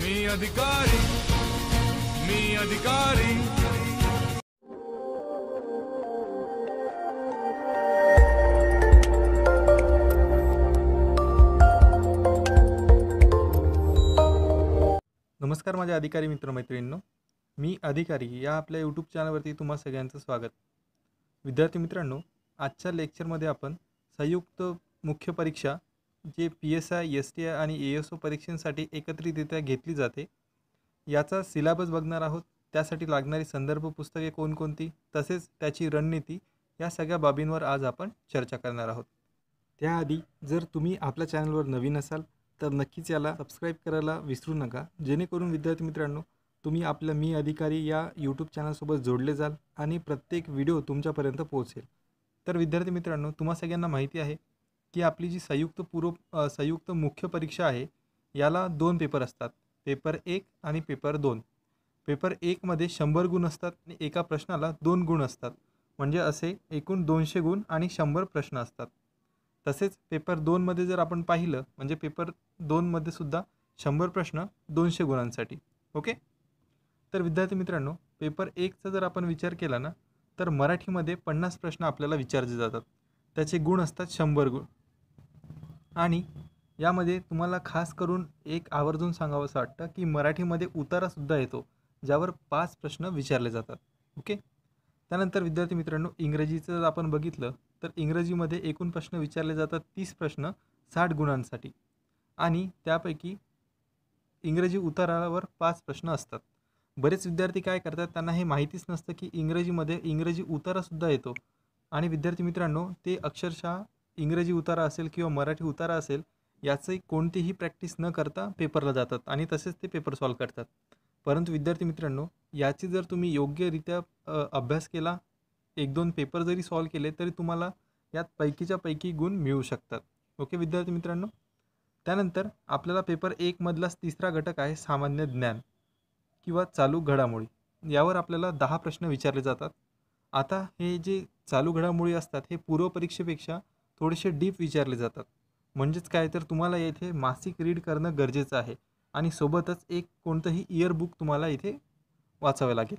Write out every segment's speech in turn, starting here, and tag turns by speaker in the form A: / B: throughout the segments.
A: मी अधिकारी मी अधिकारी नमस्कार माझ्या अधिकारी मित्रमैत्रिणींनो मी अधिकारी या आपल्या यूट्यूब चॅनलवरती तुम्हा सगळ्यांचं स्वागत विद्यार्थी मित्रांनो आजच्या लेक्चरमध्ये आपण संयुक्त मुख्य परीक्षा जे P S I S T I आणि ए एस ओ परीक्षेसाठी एकत्रितरित्या घेतली जाते याचा सिलेबस बघणार आहोत त्यासाठी लागणारी संदर्भ पुस्तके कोणकोणती तसेच त्याची रणनीती या सगळ्या बाबींवर आज आपण चर्चा करणार आहोत त्याआधी जर तुम्ही आपल्या चॅनलवर नवीन असाल तर नक्कीच याला सबस्क्राईब करायला विसरू नका जेणेकरून विद्यार्थी मित्रांनो तुम्ही आपलं मी अधिकारी या यूट्यूब चॅनलसोबत जोडले जाल आणि प्रत्येक व्हिडिओ तुमच्यापर्यंत पोहोचेल तर विद्यार्थी मित्रांनो तुम्हा सगळ्यांना माहिती आहे की आपली जी संयुक्त पूर्व संयुक्त मुख्य परीक्षा आहे याला दोन पेपर असतात पेपर एक आणि पेपर दोन पेपर एकमध्ये शंभर गुण असतात आणि एका प्रश्नाला दोन गुण असतात म्हणजे असे एकूण दोनशे गुण आणि शंभर प्रश्न असतात तसेच पेपर दोनमध्ये जर आपण पाहिलं म्हणजे पेपर दोनमध्ये सुद्धा शंभर प्रश्न दोनशे गुणांसाठी ओके तर विद्यार्थी मित्रांनो पेपर एकचा जर आपण विचार केला ना तर मराठीमध्ये पन्नास प्रश्न आपल्याला विचारले जातात त्याचे गुण असतात शंभर गुण आणि यामध्ये तुम्हाला खास करून एक आवर्जून सांगावं असं वाटतं की मराठीमध्ये उतारासुद्धा येतो ज्यावर पाच प्रश्न विचारले जातात ओके त्यानंतर विद्यार्थी मित्रांनो इंग्रजीचं जर आपण बघितलं तर इंग्रजीमध्ये एकूण प्रश्न विचारले जातात तीस प्रश्न साठ गुणांसाठी आणि त्यापैकी इंग्रजी उतारावर पाच प्रश्न असतात बरेच विद्यार्थी काय करतात त्यांना हे माहितीच नसतं की इंग्रजीमध्ये इंग्रजी उतारासुद्धा येतो आणि विद्यार्थी मित्रांनो ते अक्षरशः इंग्रजी उतारा असेल किंवा मराठी उतारा असेल याचंही कोणतीही प्रॅक्टिस न करता पेपरला जातात आणि तसेच ते पेपर सॉल्व करतात परंतु विद्यार्थी मित्रांनो याची जर तुम्ही योग्यरित्या अभ्यास केला एक दोन पेपर जरी सॉल्व केले तरी तुम्हाला यात पैकीच्या पैकी गुण मिळू शकतात ओके विद्यार्थी मित्रांनो त्यानंतर आपल्याला पेपर एकमधलाच तिसरा घटक आहे सामान्य ज्ञान किंवा चालू घडामोडी यावर आपल्याला दहा प्रश्न विचारले जातात आता हे जे चालू घडामोडी असतात हे पूर्वपरीक्षेपेक्षा थोडेसे डीप विचारले जातात म्हणजेच काय तर तुम्हाला येथे मासिक रीड करणं गरजेचं आहे आणि सोबतच एक कोणतंही इयरबुक तुम्हाला इथे वाचावं लागेल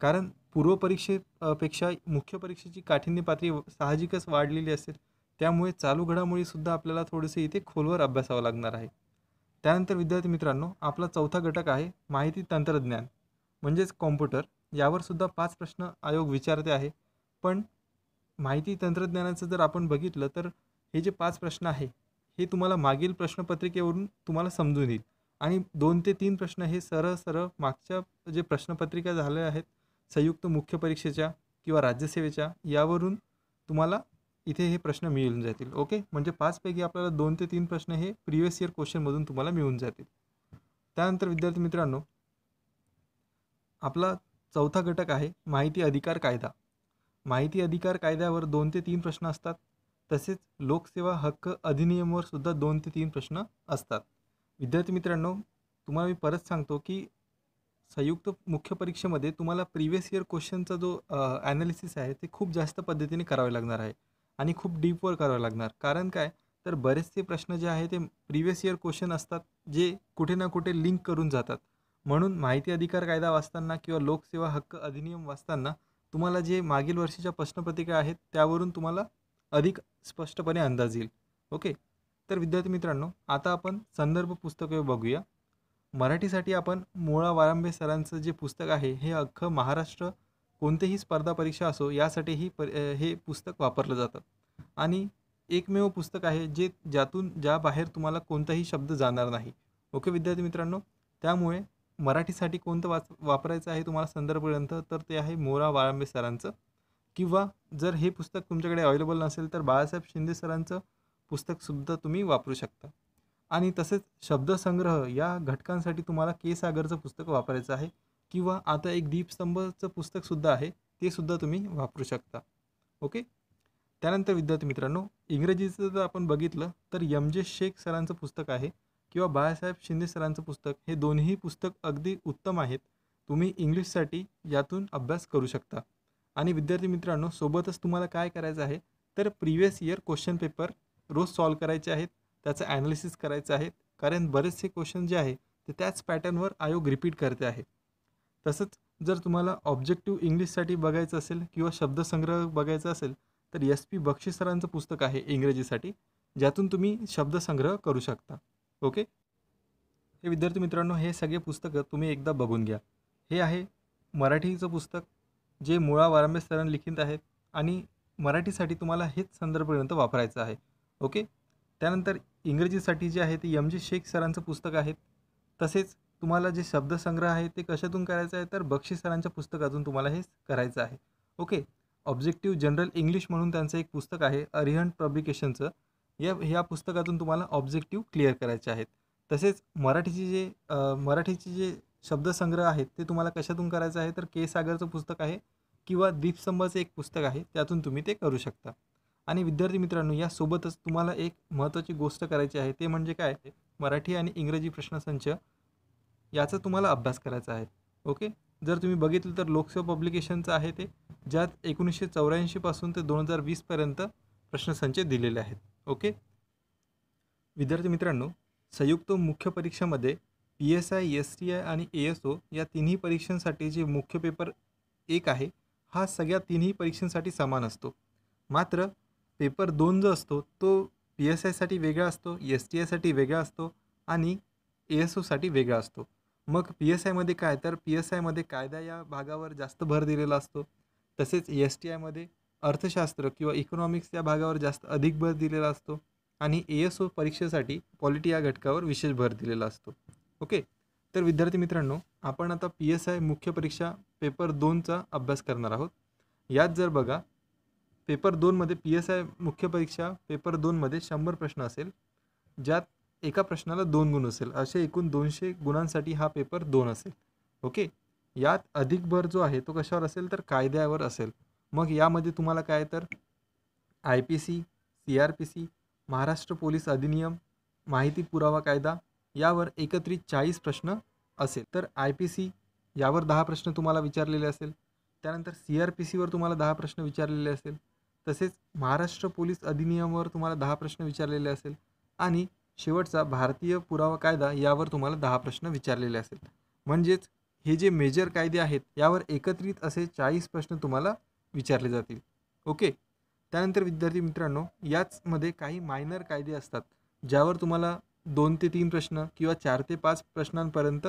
A: कारण पूर्वपरीक्षेपेक्षा मुख्य परीक्षेची काठिण्य पातळी साहजिकच वाढलेली असेल त्यामुळे चालू घडामोडीसुद्धा आपल्याला थोडेसे इथे खोलवर अभ्यासावं लागणार आहे त्यानंतर विद्यार्थी मित्रांनो आपला चौथा घटक आहे माहिती तंत्रज्ञान म्हणजेच कॉम्प्युटर यावरसुद्धा पाच प्रश्न आयोग विचारते आहे पण माहिती तंत्रज्ञानाचं जर आपण बघितलं तर हे जे पाच प्रश्न आहे हे तुम्हाला मागील प्रश्नपत्रिकेवरून तुम्हाला समजून येईल आणि दोन ते तीन प्रश्न हे सरळ सरळ मागच्या जे प्रश्नपत्रिका झाल्या आहेत संयुक्त मुख्य परीक्षेच्या किंवा राज्यसेवेच्या यावरून तुम्हाला इथे हे प्रश्न मिळून जातील ओके म्हणजे पाचपैकी आपल्याला दोन ते तीन प्रश्न हे प्रिव्हियस इयर क्वेश्चनमधून तुम्हाला मिळून जातील त्यानंतर विद्यार्थी मित्रांनो आपला चौथा घटक आहे माहिती अधिकार कायदा माहिती अधिकार कायद्यावर दोन ते तीन प्रश्न असतात तसेच लोकसेवा हक्क अधिनियमवर सुद्धा दोन ते तीन प्रश्न असतात विद्यार्थी मित्रांनो तुम्हाला मी परत सांगतो की संयुक्त मुख्य परीक्षेमध्ये तुम्हाला प्रिव्हियस इयर क्वेश्चनचा जो ॲनालिसिस आहे ते खूप जास्त पद्धतीने करावे लागणार आहे आणि खूप डीपवर करावे लागणार कारण काय तर बरेचसे प्रश्न जे आहे ते प्रिव्हियस इयर क्वेश्चन असतात जे कुठे ना कुठे लिंक करून जातात म्हणून माहिती अधिकार कायदा वाचताना किंवा लोकसेवा हक्क अधिनियम वाचताना तुम्हाला जे मागील वर्षीच्या प्रश्नपत्रिका आहेत त्यावरून तुम्हाला अधिक स्पष्टपणे अंदाज येईल ओके तर विद्यार्थी मित्रांनो आता आपण संदर्भ पुस्तके बघूया मराठीसाठी आपण मुळा वारंबे सरांचं जे पुस्तक आहे हे अख्खं महाराष्ट्र कोणतेही स्पर्धा परीक्षा असो यासाठी ही पर हे पुस्तक वापरलं जातं आणि एकमेव पुस्तक आहे जे ज्यातून ज्या बाहेर तुम्हाला कोणताही शब्द जाणार नाही ओके विद्यार्थी मित्रांनो त्यामुळे मराठीसाठी कोणतं वाच वापरायचं आहे तुम्हाला संदर्भ ग्रंथ तर ते आहे मोरा वाळंबे सरांचं किंवा जर हे पुस्तक तुमच्याकडे अवेलेबल नसेल तर बाळासाहेब शिंदे सरांचं पुस्तकसुद्धा तुम्ही वापरू शकता आणि तसेच शब्दसंग्रह या घटकांसाठी तुम्हाला के सागरचं पुस्तक वापरायचं आहे किंवा आता एक दीपस्तंभचं पुस्तकसुद्धा आहे ते सुद्धा तुम्ही वापरू शकता ओके त्यानंतर विद्यार्थी मित्रांनो इंग्रजीचं जर आपण बघितलं तर यम जे शेख सरांचं पुस्तक आहे किंवा बाळासाहेब शिंदे सरांचं पुस्तक हे दोन्ही पुस्तक अगदी उत्तम आहेत तुम्ही इंग्लिशसाठी यातून अभ्यास करू शकता आणि विद्यार्थी मित्रांनो सोबतच तुम्हाला काय करायचं आहे तर प्रिव्हियस इयर क्वेश्चन पेपर रोज सॉल्व करायचे आहेत त्याचं ॲनालिसिस करायचं आहे कारण बरेचसे क्वेश्चन जे आहे ते त्याच पॅटर्नवर आयोग रिपीट करते आहे तसंच जर तुम्हाला ऑब्जेक्टिव्ह इंग्लिशसाठी बघायचं असेल किंवा शब्दसंग्रह बघायचा असेल तर एस पी बक्षी सरांचं पुस्तक आहे इंग्रजीसाठी ज्यातून तुम्ही शब्दसंग्रह करू शकता ओके हे विद्यार्थी मित्रांनो हे सगळे पुस्तकं तुम्ही एकदा बघून घ्या हे आहे मराठीचं पुस्तक जे मुळा वारंबे सरांनी लिखित आहेत आणि मराठीसाठी तुम्हाला हेच संदर्भपर्यंत वापरायचं आहे ओके त्यानंतर इंग्रजीसाठी जे आहे ते यम जी शेख सरांचं पुस्तक आहे तसेच तुम्हाला जे शब्दसंग्रह आहे ते कशातून करायचं आहे तर बक्षी सरांच्या पुस्तकातून तुम्हाला हे करायचं आहे ओके ऑब्जेक्टिव्ह जनरल इंग्लिश म्हणून त्यांचं एक पुस्तक आहे अरिहंट पब्लिकेशनचं या ह्या पुस्तकातून तुम्हाला ऑब्जेक्टिव्ह क्लिअर करायचे आहेत तसेच मराठीचे जे मराठीचे जे शब्दसंग्रह आहेत ते तुम्हाला कशातून करायचं आहे तर के सागरचं पुस्तक आहे किंवा द्वीपस्तंभाचं एक पुस्तक आहे त्यातून तुम्ही ते करू शकता आणि विद्यार्थी मित्रांनो यासोबतच तुम्हाला एक महत्त्वाची गोष्ट करायची आहे ते म्हणजे काय मराठी आणि इंग्रजी प्रश्नसंच याचा तुम्हाला अभ्यास करायचा आहे ओके जर तुम्ही बघितलं तर लोकसेवा पब्लिकेशनचं आहे ते ज्यात एकोणीसशे चौऱ्याऐंशीपासून ते दोन हजार वीसपर्यंत प्रश्नसंच दिलेले आहेत ओके विद्यार्थी मित्रांनो संयुक्त मुख्य परीक्षेमध्ये P S I S T I आणि ए एस ओ या तिन्ही परीक्षांसाठी जे मुख्य पेपर एक आहे हा सगळ्या तिन्ही परीक्षांसाठी समान असतो मात्र पेपर दोन जो असतो तो पी एस आयसाठी वेगळा असतो एस टी आयसाठी वेगळा असतो आणि ए एस ओसाठी वेगळा असतो मग पी एस आयमध्ये काय तर पी एस आयमध्ये कायदा या भागावर जास्त भर दिलेला असतो तसेच एस टी आयमध्ये अर्थशास्त्र किंवा इकॉनॉमिक्स या भागावर जास्त अधिक भर दिलेला असतो आणि ए एस ओ परीक्षेसाठी पॉलिटी या घटकावर विशेष भर दिलेला असतो ओके तर विद्यार्थी मित्रांनो आपण आता पी एस आय मुख्य परीक्षा पेपर दोनचा अभ्यास करणार आहोत यात जर बघा पेपर दोनमध्ये पी एस आय मुख्य परीक्षा पेपर दोनमध्ये शंभर प्रश्न असेल ज्यात एका प्रश्नाला दोन गुण असेल असे एकूण दोनशे गुणांसाठी हा पेपर दोन असेल ओके यात अधिक भर जो आहे तो कशावर असेल तर कायद्यावर असेल मग यामध्ये तुम्हाला काय तर I P C C R P C Maharashtra police अधिनियम माहिती पुरावा कायदा यावर एकत्रित चाळीस प्रश्न असेल तर आय पी सी यावर दहा प्रश्न तुम्हाला विचारलेले असेल त्यानंतर सी आर पी सीवर तुम्हाला दहा प्रश्न विचारलेले असेल तसेच महाराष्ट्र पोलीस अधिनियमवर तुम्हाला दहा प्रश्न विचारलेले असेल आणि शेवटचा भारतीय पुरावा कायदा यावर तुम्हाला दहा प्रश्न विचारलेले असेल म्हणजेच हे जे मेजर कायदे आहेत यावर एकत्रित असे चाळीस प्रश्न तुम्हाला विचारले जातील ओके त्यानंतर विद्यार्थी मित्रांनो याचमध्ये काही मायनर कायदे असतात ज्यावर तुम्हाला दोन ते तीन प्रश्न किंवा चार ते पाच प्रश्नांपर्यंत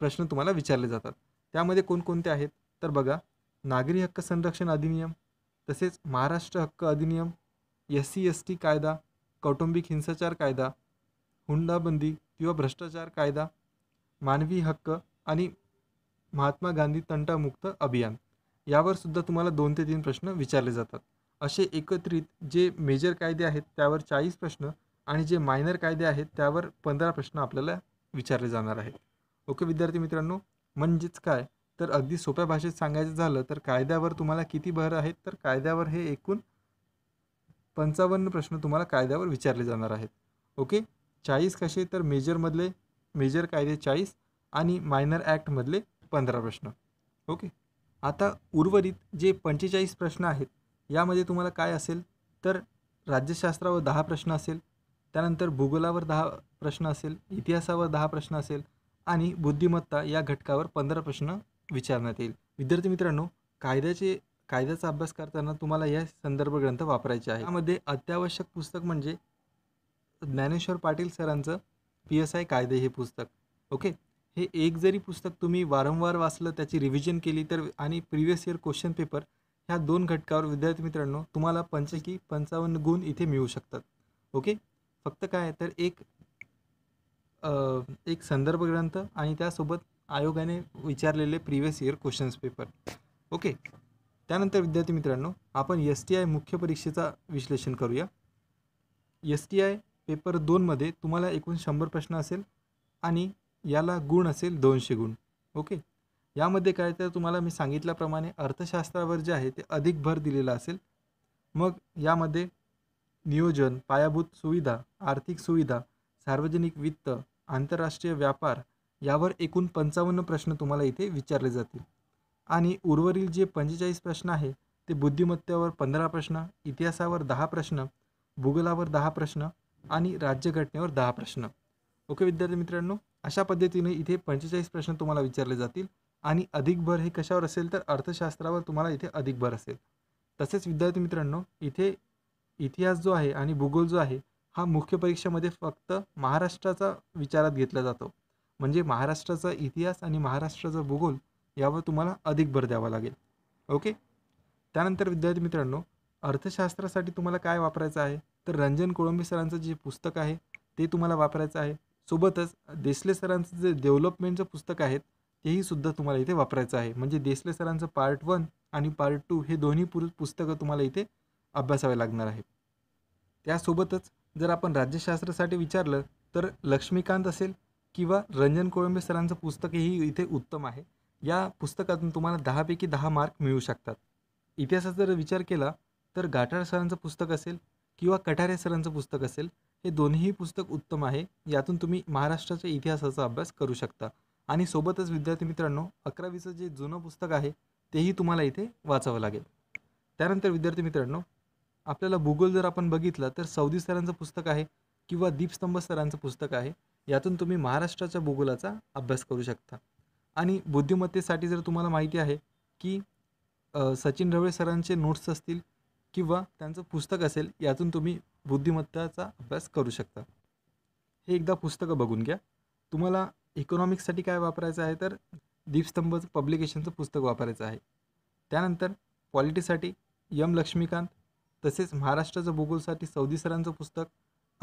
A: प्रश्न तुम्हाला विचारले जातात त्यामध्ये कोणकोणते आहेत तर बघा नागरी हक्क संरक्षण अधिनियम तसेच महाराष्ट्र हक्क अधिनियम एस सी एस टी कायदा कौटुंबिक हिंसाचार कायदा हुंडाबंदी किंवा भ्रष्टाचार कायदा मानवी हक्क आणि महात्मा गांधी तंटामुक्त अभियान यावर सुद्धा तुम्हाला दोन ते तीन प्रश्न विचारले जातात असे एकत्रित जे मेजर कायदे आहेत त्यावर चाळीस प्रश्न आणि जे मायनर कायदे आहेत त्यावर पंधरा प्रश्न आपल्याला विचारले जाणार आहेत ओके विद्यार्थी मित्रांनो म्हणजेच काय तर अगदी सोप्या भाषेत सांगायचं झालं तर कायद्यावर तुम्हाला किती भर आहेत तर कायद्यावर हे एकूण पंचावन्न प्रश्न तुम्हाला कायद्यावर विचारले जाणार आहेत ओके चाळीस कसे तर मेजरमधले मेजर कायदे चाळीस आणि मायनर ॲक्टमधले पंधरा प्रश्न ओके आता उर्वरित जे पंचेचाळीस प्रश्न आहेत यामध्ये तुम्हाला काय असेल तर राज्यशास्त्रावर दहा प्रश्न असेल त्यानंतर भूगोलावर दहा प्रश्न असेल इतिहासावर दहा प्रश्न असेल आणि बुद्धिमत्ता या घटकावर पंधरा प्रश्न विचारण्यात येईल विद्यार्थी मित्रांनो कायद्याचे कायद्याचा अभ्यास करताना तुम्हाला या संदर्भ ग्रंथ वापरायचे आहे यामध्ये अत्यावश्यक पुस्तक म्हणजे ज्ञानेश्वर पाटील सरांचं पी एस आय कायदे हे पुस्तक ओके हे एक जरी पुस्तक तुम्ही वारंवार वाचलं त्याची रिव्हिजन केली तर आणि प्रिव्हियस इयर क्वेश्चन पेपर ह्या दोन घटकावर विद्यार्थी मित्रांनो तुम्हाला पंचकी पंचावन्न गुण इथे मिळू शकतात ओके फक्त काय तर एक एक संदर्भ ग्रंथ आणि त्यासोबत आयोगाने विचारलेले previous year questions paper okay त्यानंतर विद्यार्थी मित्रांनो आपण एस टी आय मुख्य परीक्षेचा विश्लेषण करूया एस टी आय पेपर दोनमध्ये तुम्हाला एकूण शंभर प्रश्न असेल आणि याला गुण असेल दोनशे गुण ओके यामध्ये काय तर तुम्हाला मी सांगितल्याप्रमाणे अर्थशास्त्रावर जे आहे ते अधिक भर दिलेला असेल मग यामध्ये नियोजन पायाभूत सुविधा आर्थिक सुविधा सार्वजनिक वित्त आंतरराष्ट्रीय व्यापार यावर एकूण पंचावन्न प्रश्न तुम्हाला इथे विचारले जातील आणि उर्वरील जे पंचेचाळीस प्रश्न आहे ते बुद्धिमत्तेवर पंधरा प्रश्न इतिहासावर दहा प्रश्न भूगोलावर दहा प्रश्न आणि राज्यघटनेवर दहा प्रश्न ओके विद्यार्थी मित्रांनो अशा पद्धतीने इथे पंचेचाळीस प्रश्न तुम्हाला विचारले जातील आणि अधिक भर हे कशावर असेल तर अर्थशास्त्रावर तुम्हाला इथे अधिक भर असेल तसेच विद्यार्थी मित्रांनो इथे इतिहास जो आहे आणि भूगोल जो आहे हा मुख्य परीक्षेमध्ये फक्त महाराष्ट्राचा विचारात घेतला जातो म्हणजे महाराष्ट्राचा इतिहास आणि महाराष्ट्राचा भूगोल यावर तुम्हाला अधिक भर द्यावा लागेल ओके त्यानंतर विद्यार्थी मित्रांनो अर्थशास्त्रासाठी तुम्हाला काय वापरायचं आहे तर रंजन कोळंबी सरांचं जे पुस्तक आहे ते तुम्हाला वापरायचं आहे सोबतच देसले सरांचं जे डेव्हलपमेंटचं पुस्तक आहे तेही सुद्धा तुम्हाला इथे वापरायचं आहे म्हणजे देसले सरांचं पार्ट वन आणि पार्ट टू हे दोन्ही पुर पुस्तकं तुम्हाला इथे अभ्यासावे लागणार आहे त्यासोबतच जर आपण राज्यशास्त्रासाठी विचारलं तर लक्ष्मीकांत असेल किंवा रंजन कोळंबे सरांचं पुस्तकही इथे उत्तम आहे या पुस्तकातून तुम्हाला दहापैकी दहा मार्क मिळू शकतात इतिहासाचा जर विचार केला तर गाठाळ सरांचं पुस्तक असेल किंवा कठारे सरांचं पुस्तक असेल हे दोन्हीही पुस्तक उत्तम आहे यातून तुम्ही महाराष्ट्राच्या इतिहासाचा अभ्यास करू शकता आणि सोबतच विद्यार्थी मित्रांनो अकरावीचं जे जुनं पुस्तक आहे तेही तुम्हाला इथे वाचावं लागेल त्यानंतर विद्यार्थी मित्रांनो आपल्याला भूगोल जर आपण बघितलं तर सौदी सरांचं पुस्तक आहे किंवा दीपस्तंभ सरांचं पुस्तक आहे यातून तुम्ही महाराष्ट्राच्या भूगोलाचा अभ्यास करू शकता आणि बुद्धिमत्तेसाठी जर तुम्हाला माहिती आहे की सचिन रवळे सरांचे नोट्स असतील किंवा त्यांचं पुस्तक असेल यातून तुम्ही बुद्धिमत्ताचा अभ्यास करू शकता हे एकदा पुस्तकं बघून घ्या तुम्हाला इकॉनॉमिक्ससाठी काय वापरायचं आहे तर दीपस्तंभ पब्लिकेशनचं पुस्तक वापरायचं आहे त्यानंतर पॉलिटीसाठी यम लक्ष्मीकांत तसेच महाराष्ट्राचं भूगोलसाठी सौदी सरांचं पुस्तक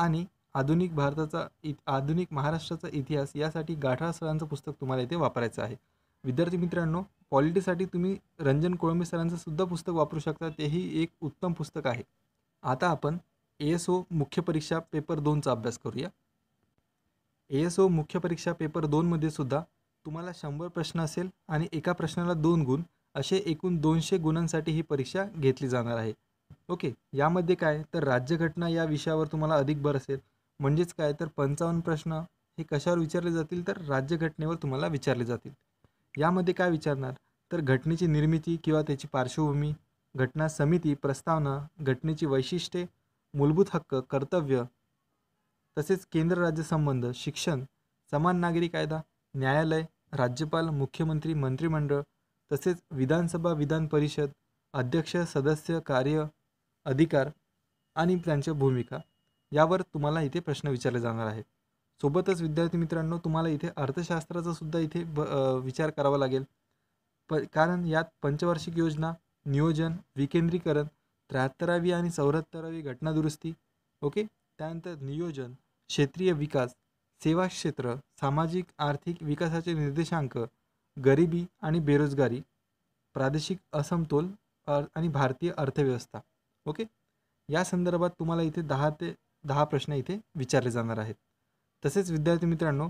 A: आणि आधुनिक भारताचा इत आधुनिक महाराष्ट्राचा इतिहास यासाठी गाठा सरांचं पुस्तक तुम्हाला इथे वापरायचं आहे विद्यार्थी मित्रांनो पॉलिटीसाठी तुम्ही रंजन कोळंबे सरांचं सुद्धा पुस्तक वापरू शकता तेही एक उत्तम पुस्तक आहे आता आपण ए एस ओ मुख्य परीक्षा पेपर दोनचा अभ्यास करूया ए एस ओ मुख्य परीक्षा पेपर दोनमध्ये सुद्धा तुम्हाला शंभर प्रश्न असेल आणि एका प्रश्नाला दोन गुण असे एकूण दोनशे गुणांसाठी ही परीक्षा घेतली जाणार आहे ओके यामध्ये काय तर राज्यघटना या विषयावर तुम्हाला अधिक भर असेल म्हणजेच काय तर पंचावन्न प्रश्न हे कशावर विचारले जातील तर राज्यघटनेवर तुम्हाला विचारले जातील यामध्ये काय विचारणार तर घटनेची निर्मिती किंवा त्याची पार्श्वभूमी घटना समिती प्रस्तावना घटनेची वैशिष्ट्ये मूलभूत हक्क कर्तव्य तसेच केंद्र राज्य संबंध शिक्षण समान नागरी कायदा न्यायालय राज्यपाल मुख्यमंत्री मंत्रिमंडळ तसेच विधानसभा विधान परिषद अध्यक्ष सदस्य कार्य अधिकार आणि त्यांच्या भूमिका यावर तुम्हाला इथे प्रश्न विचारले जाणार आहेत सोबतच विद्यार्थी मित्रांनो तुम्हाला इथे अर्थशास्त्राचा सुद्धा इथे ब विचार करावा लागेल प कारण यात पंचवार्षिक योजना नियोजन विकेंद्रीकरण त्र्याहत्तरावी आणि चौऱ्याहत्तरावी घटनादुरुस्ती ओके त्यानंतर नियोजन क्षेत्रीय विकास सेवा क्षेत्र सामाजिक आर्थिक विकासाचे निर्देशांक गरिबी आणि बेरोजगारी प्रादेशिक असमतोल आणि भारतीय अर्थव्यवस्था ओके या संदर्भात तुम्हाला इथे दहा ते दहा प्रश्न इथे विचारले जाणार आहेत तसेच विद्यार्थी मित्रांनो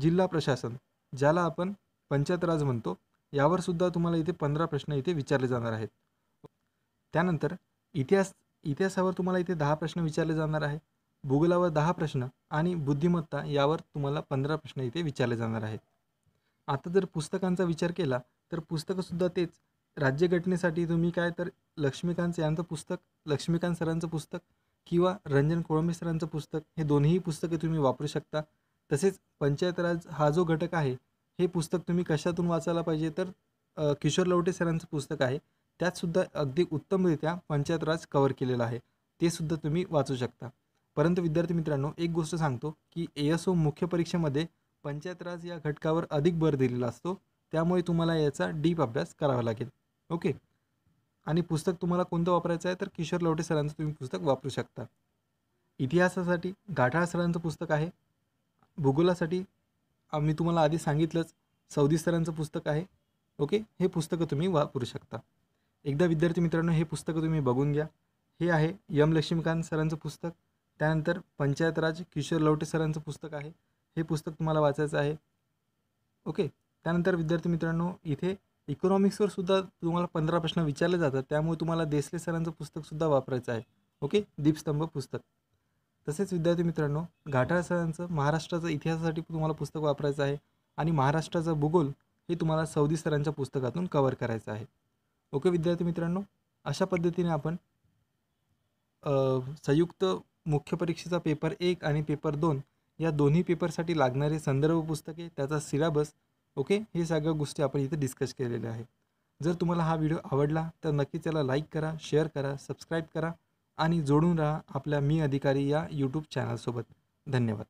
A: जिल्हा प्रशासन ज्याला आपण पंचायत राज म्हणतो यावर सुद्धा तुम्हाला इथे पंधरा प्रश्न इथे विचारले जाणार आहेत त्यानंतर इतिहास इतिहासावर तुम्हाला इथे दहा प्रश्न विचारले जाणार आहे भूगोलावर दहा प्रश्न आणि बुद्धिमत्ता यावर तुम्हाला पंधरा प्रश्न इथे विचारले जाणार आहेत आता जर पुस्तकांचा विचार केला तर पुस्तकंसुद्धा तेच राज्यघटनेसाठी तुम्ही काय तर लक्ष्मीकांत यांचं पुस्तक लक्ष्मीकांत सरांचं पुस्तक किंवा रंजन कोळंबे सरांचं पुस्तक हे दोन्ही पुस्तके तुम्ही वापरू शकता तसेच पंचायत राज हा जो घटक आहे हे पुस्तक तुम्ही कशातून वाचायला पाहिजे तर किशोर लवटे सरांचं पुस्तक आहे त्यातसुद्धा अगदी उत्तमरित्या पंचायत राज कवर केलेलं आहे ते सुद्धा तुम्ही वाचू शकता परंतु विद्यार्थी मित्रांनो एक गोष्ट सांगतो की ए एस ओ मुख्य परीक्षेमध्ये पंचायत राज या घटकावर अधिक भर दिलेला असतो त्यामुळे तुम्हाला याचा डीप अभ्यास करावा लागेल ओके आणि पुस्तक तुम्हाला कोणतं वापरायचं आहे तर किशोर लवटे सरांचं तुम्ही पुस्तक वापरू शकता इतिहासासाठी गाठाळ सरांचं पुस्तक आहे भूगोलासाठी मी तुम्हाला आधी सांगितलंच सौदी सरांचं पुस्तक आहे ओके हे पुस्तकं तुम्ही वापरू शकता एकदा विद्यार्थी मित्रांनो हे पुस्तकं तुम्ही बघून घ्या हे आहे यम लक्ष्मीकांत सरांचं पुस्तक त्यानंतर पंचायत राज किशोर लवटे सरांचं पुस्तक आहे हे पुस्तक तुम्हाला वाचायचं आहे ओके त्यानंतर विद्यार्थी मित्रांनो इथे इकॉनॉमिक्सवर सुद्धा तुम्हाला पंधरा प्रश्न विचारले जातात त्यामुळे तुम्हाला देसले सरांचं पुस्तकसुद्धा वापरायचं आहे ओके दीपस्तंभ पुस्तक तसेच विद्यार्थी मित्रांनो घाटाळ सरांचं महाराष्ट्राचं इतिहासासाठी तुम्हाला पुस्तक वापरायचं आहे आणि महाराष्ट्राचा भूगोल हे तुम्हाला सौदी सरांच्या पुस्तकातून कवर करायचं आहे ओके विद्यार्थी मित्रांनो अशा पद्धतीने आपण संयुक्त मुख्य परीक्षेचा पेपर एक आणि पेपर दोन या दोन्ही पेपरसाठी लागणारे संदर्भ पुस्तके त्याचा सिलेबस ओके हे सगळ्या गोष्टी आपण इथे डिस्कस केलेल्या आहेत जर तुम्हाला हा व्हिडिओ आवडला तर नक्की त्याला लाईक करा शेअर करा सबस्क्राईब करा आणि जोडून राहा आपल्या मी अधिकारी या यूट्यूब चॅनलसोबत धन्यवाद